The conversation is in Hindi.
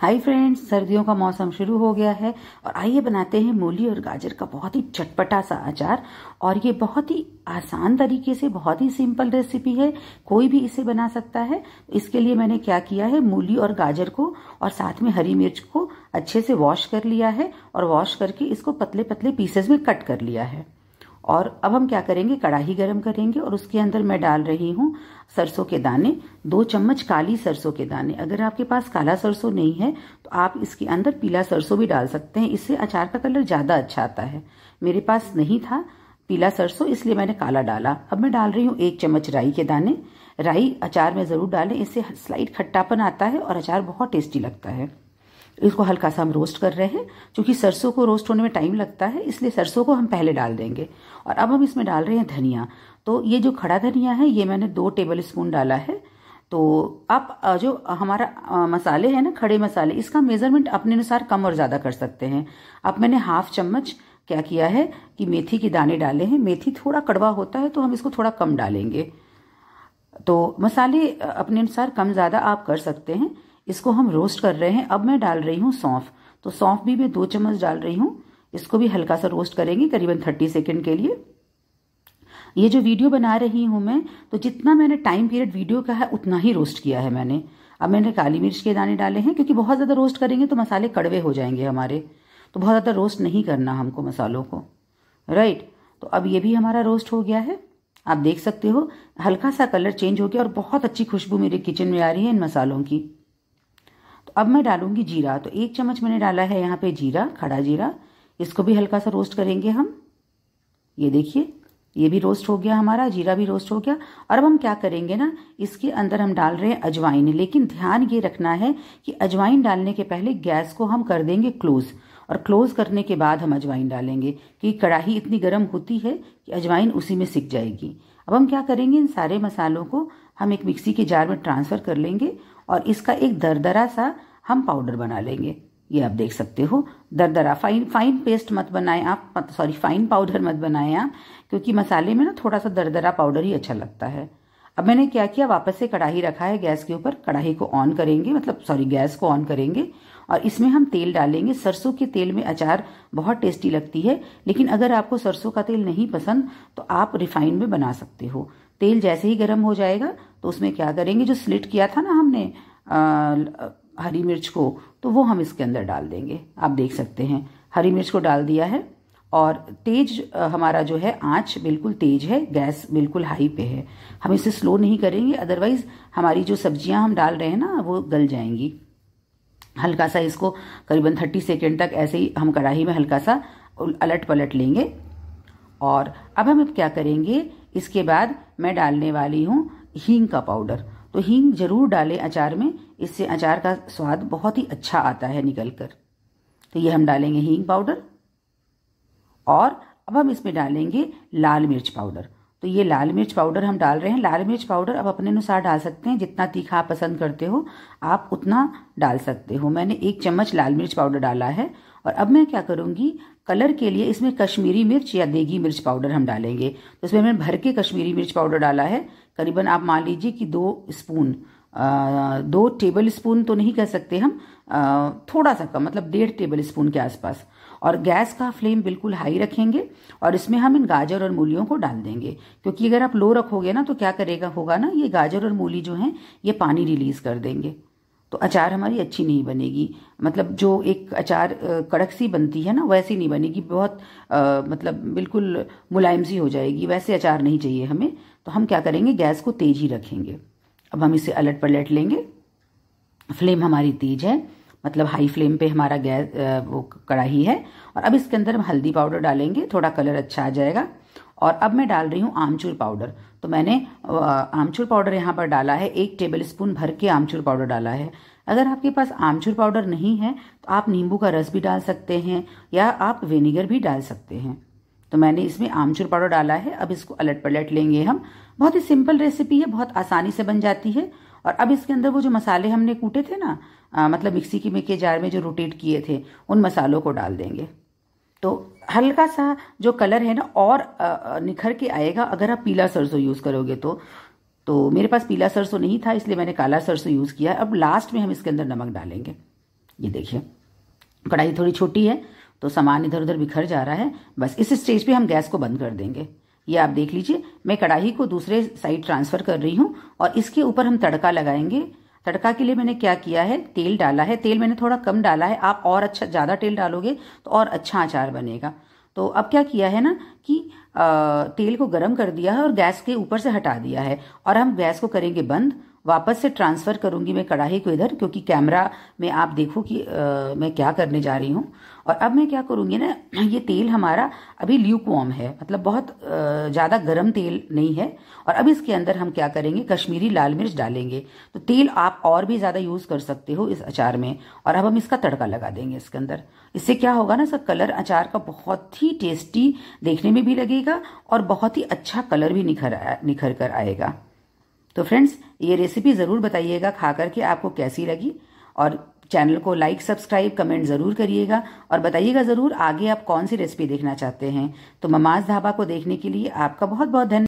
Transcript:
हाय फ्रेंड्स सर्दियों का मौसम शुरू हो गया है और आइए बनाते हैं मूली और गाजर का बहुत ही चटपटा सा अचार और ये बहुत ही आसान तरीके से बहुत ही सिंपल रेसिपी है कोई भी इसे बना सकता है इसके लिए मैंने क्या किया है मूली और गाजर को और साथ में हरी मिर्च को अच्छे से वॉश कर लिया है और वॉश करके इसको पतले पतले पीसेस में कट कर लिया है और अब हम क्या करेंगे कढ़ाई गरम करेंगे और उसके अंदर मैं डाल रही हूँ सरसों के दाने दो चम्मच काली सरसों के दाने अगर आपके पास काला सरसों नहीं है तो आप इसके अंदर पीला सरसों भी डाल सकते हैं इससे अचार का कलर ज़्यादा अच्छा आता है मेरे पास नहीं था पीला सरसों इसलिए मैंने काला डाला अब मैं डाल रही हूँ एक चम्मच राई के दाने राई अचार में ज़रूर डालें इससे स्लाइट खट्टापन आता है और अचार बहुत टेस्टी लगता है इसको हल्का सा हम रोस्ट कर रहे हैं क्योंकि सरसों को रोस्ट होने में टाइम लगता है इसलिए सरसों को हम पहले डाल देंगे और अब हम इसमें डाल रहे हैं धनिया तो ये जो खड़ा धनिया है ये मैंने दो टेबल स्पून डाला है तो आप जो हमारा मसाले है ना खड़े मसाले इसका मेज़रमेंट अपने अनुसार कम और ज़्यादा कर सकते हैं अब मैंने हाफ चम्मच क्या किया है कि मेथी के दाने डाले हैं मेथी थोड़ा कड़वा होता है तो हम इसको थोड़ा कम डालेंगे तो मसाले अपने अनुसार कम ज़्यादा आप कर सकते हैं इसको हम रोस्ट कर रहे हैं अब मैं डाल रही हूँ सौंफ तो सौंफ भी मैं दो चम्मच डाल रही हूँ इसको भी हल्का सा रोस्ट करेंगे करीबन थर्टी सेकेंड के लिए ये जो वीडियो बना रही हूँ मैं तो जितना मैंने टाइम पीरियड वीडियो का है उतना ही रोस्ट किया है मैंने अब मैंने काली मिर्च के दाने डाले हैं क्योंकि बहुत ज़्यादा रोस्ट करेंगे तो मसाले कड़वे हो जाएंगे हमारे तो बहुत ज़्यादा रोस्ट नहीं करना हमको मसालों को राइट तो अब ये भी हमारा रोस्ट हो गया है आप देख सकते हो हल्का सा कलर चेंज हो गया और बहुत अच्छी खुशबू मेरे किचन में आ रही है इन मसालों की अब मैं डालूंगी जीरा तो एक चम्मच मैंने डाला है यहाँ पे जीरा खड़ा जीरा इसको भी हल्का सा रोस्ट करेंगे हम ये देखिए ये भी रोस्ट हो गया हमारा जीरा भी रोस्ट हो गया और अब हम क्या करेंगे ना इसके अंदर हम डाल रहे हैं अजवाइन लेकिन ध्यान ये रखना है कि अजवाइन डालने के पहले गैस को हम कर देंगे क्लोज़ और क्लोज़ करने के बाद हम अजवाइन डालेंगे कि कढ़ाही इतनी गर्म होती है कि अजवाइन उसी में सिक जाएगी अब हम क्या करेंगे इन सारे मसालों को हम एक मिक्सी के जार में ट्रांसफ़र कर लेंगे और इसका एक दरदरा सा हम पाउडर बना लेंगे ये आप देख सकते हो दरदरा फाइन फाइन पेस्ट मत बनाएं आप सॉरी फाइन पाउडर मत बनाएं आप क्योंकि मसाले में ना थोड़ा सा दरदरा पाउडर ही अच्छा लगता है अब मैंने क्या किया वापस से कढ़ाई रखा है गैस के ऊपर कढ़ाई को ऑन करेंगे मतलब सॉरी गैस को ऑन करेंगे और इसमें हम तेल डालेंगे सरसों के तेल में अचार बहुत टेस्टी लगती है लेकिन अगर आपको सरसों का तेल नहीं पसंद तो आप रिफाइन में बना सकते हो तेल जैसे ही गर्म हो जाएगा तो उसमें क्या करेंगे जो स्लिट किया था ना हमने हरी मिर्च को तो वो हम इसके अंदर डाल देंगे आप देख सकते हैं हरी मिर्च को डाल दिया है और तेज हमारा जो है आंच बिल्कुल तेज है गैस बिल्कुल हाई पे है हम इसे स्लो नहीं करेंगे अदरवाइज हमारी जो सब्जियां हम डाल रहे हैं ना वो गल जाएंगी हल्का सा इसको करीबन थर्टी सेकेंड तक ऐसे ही हम कढ़ाई में हल्का सा अलट पलट लेंगे और अब हम क्या करेंगे इसके बाद मैं डालने वाली हूँ हींग का पाउडर तो हींग जरूर डालें अचार में इससे अचार का स्वाद बहुत ही अच्छा आता है निकल कर तो ये हम डालेंगे हींग पाउडर और अब हम इसमें डालेंगे लाल मिर्च पाउडर तो ये लाल मिर्च पाउडर हम डाल रहे हैं लाल मिर्च पाउडर आप अपने अनुसार डाल सकते हैं जितना तीखा आप पसंद करते हो आप उतना डाल सकते हो मैंने एक चम्मच लाल मिर्च पाउडर डाला है और अब मैं क्या करूंगी कलर के लिए इसमें कश्मीरी मिर्च या देगी मिर्च पाउडर हम डालेंगे तो इसमें मैंने भर के कश्मीरी मिर्च पाउडर डाला है करीबन आप मान लीजिए कि दो स्पून दो टेबल स्पून तो नहीं कह सकते हम थोड़ा सा कम मतलब डेढ़ टेबल स्पून के आसपास और गैस का फ्लेम बिल्कुल हाई रखेंगे और इसमें हम इन गाजर और मूलियों को डाल देंगे क्योंकि अगर आप लो रखोगे ना तो क्या करेगा होगा ना ये गाजर और मूली जो हैं ये पानी रिलीज कर देंगे तो अचार हमारी अच्छी नहीं बनेगी मतलब जो एक अचार कड़क सी बनती है ना वैसी नहीं बनेगी बहुत आ, मतलब बिल्कुल मुलायम सी हो जाएगी वैसे अचार नहीं चाहिए हमें तो हम क्या करेंगे गैस को तेज ही रखेंगे अब हम इसे अलट लेट लेंगे फ्लेम हमारी तेज है मतलब हाई फ्लेम पे हमारा गैस वो कड़ाही है और अब इसके अंदर हम हल्दी पाउडर डालेंगे थोड़ा कलर अच्छा आ जाएगा और अब मैं डाल रही हूँ आमचूर पाउडर तो मैंने आमचूर पाउडर यहाँ पर डाला है एक टेबल स्पून भर के आमचूर पाउडर डाला है अगर आपके पास आमचूर पाउडर नहीं है तो आप नींबू का रस भी डाल सकते हैं या आप विनेगर भी डाल सकते हैं तो मैंने इसमें आमचूर पाउडर डाला है अब इसको अलट पलट लेंगे हम बहुत ही सिंपल रेसिपी है बहुत आसानी से बन जाती है और अब इसके अंदर वो जो मसाले हमने कूटे थे ना आ, मतलब मिक्सी की में के जार में जो रोटेट किए थे उन मसालों को डाल देंगे तो हल्का सा जो कलर है ना और आ, निखर के आएगा अगर आप पीला सरसों यूज़ करोगे तो तो मेरे पास पीला सरसों नहीं था इसलिए मैंने काला सरसों यूज़ किया अब लास्ट में हम इसके अंदर नमक डालेंगे ये देखिए कढ़ाई थोड़ी छोटी है तो सामान इधर उधर बिखर जा रहा है बस इस स्टेज पे हम गैस को बंद कर देंगे ये आप देख लीजिए मैं कढ़ाई को दूसरे साइड ट्रांसफ़र कर रही हूँ और इसके ऊपर हम तड़का लगाएंगे तड़का के लिए मैंने क्या किया है तेल डाला है तेल मैंने थोड़ा कम डाला है आप और अच्छा ज़्यादा तेल डालोगे तो और अच्छा अचार बनेगा तो अब क्या किया है ना कि आ, तेल को गर्म कर दिया है और गैस के ऊपर से हटा दिया है और हम गैस को करेंगे बंद वापस से ट्रांसफ़र करूंगी मैं कढ़ाई को इधर क्योंकि कैमरा में आप देखो कि आ, मैं क्या करने जा रही हूं और अब मैं क्या करूंगी ना ये तेल हमारा अभी ल्यूक वॉर्म है मतलब बहुत ज़्यादा गर्म तेल नहीं है और अब इसके अंदर हम क्या करेंगे कश्मीरी लाल मिर्च डालेंगे तो तेल आप और भी ज़्यादा यूज़ कर सकते हो इस अचार में और अब हम इसका तड़का लगा देंगे इसके अंदर इससे क्या होगा ना सर कलर अचार का बहुत ही टेस्टी देखने में भी लगेगा और बहुत ही अच्छा कलर भी निखर निखर कर आएगा तो फ्रेंड्स ये रेसिपी ज़रूर बताइएगा खा करके आपको कैसी लगी और चैनल को लाइक सब्सक्राइब कमेंट ज़रूर करिएगा और बताइएगा ज़रूर आगे आप कौन सी रेसिपी देखना चाहते हैं तो ममाज ढाबा को देखने के लिए आपका बहुत बहुत धन्यवाद